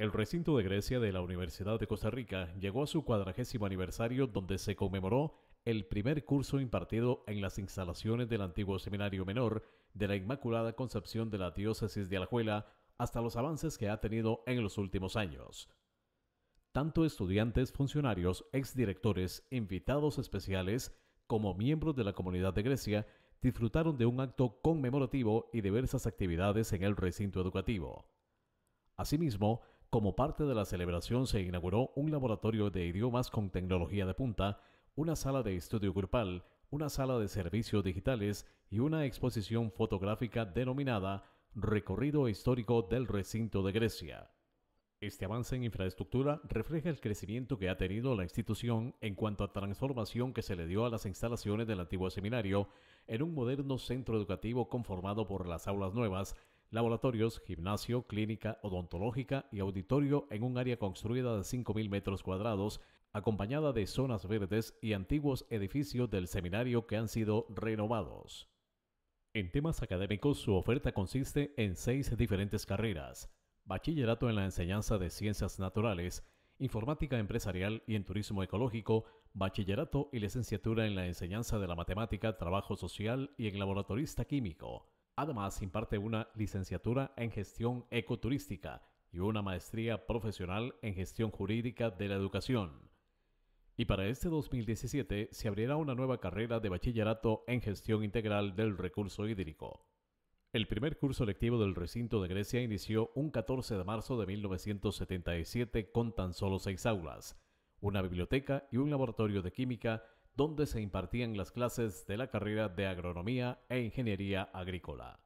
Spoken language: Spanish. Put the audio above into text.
El recinto de Grecia de la Universidad de Costa Rica llegó a su cuadragésimo aniversario donde se conmemoró el primer curso impartido en las instalaciones del antiguo Seminario Menor de la Inmaculada Concepción de la Diócesis de Alajuela hasta los avances que ha tenido en los últimos años. Tanto estudiantes, funcionarios, exdirectores, invitados especiales, como miembros de la comunidad de Grecia disfrutaron de un acto conmemorativo y diversas actividades en el recinto educativo. Asimismo, como parte de la celebración se inauguró un laboratorio de idiomas con tecnología de punta, una sala de estudio grupal, una sala de servicios digitales y una exposición fotográfica denominada Recorrido Histórico del Recinto de Grecia. Este avance en infraestructura refleja el crecimiento que ha tenido la institución en cuanto a transformación que se le dio a las instalaciones del antiguo seminario en un moderno centro educativo conformado por las aulas nuevas, laboratorios, gimnasio, clínica odontológica y auditorio en un área construida de 5.000 metros cuadrados, acompañada de zonas verdes y antiguos edificios del seminario que han sido renovados. En temas académicos, su oferta consiste en seis diferentes carreras. Bachillerato en la enseñanza de ciencias naturales, informática empresarial y en turismo ecológico, bachillerato y licenciatura en la enseñanza de la matemática, trabajo social y en laboratorista químico Además, imparte una licenciatura en gestión ecoturística y una maestría profesional en gestión jurídica de la educación. Y para este 2017 se abrirá una nueva carrera de bachillerato en gestión integral del recurso hídrico. El primer curso lectivo del recinto de Grecia inició un 14 de marzo de 1977 con tan solo seis aulas, una biblioteca y un laboratorio de química donde se impartían las clases de la carrera de Agronomía e Ingeniería Agrícola.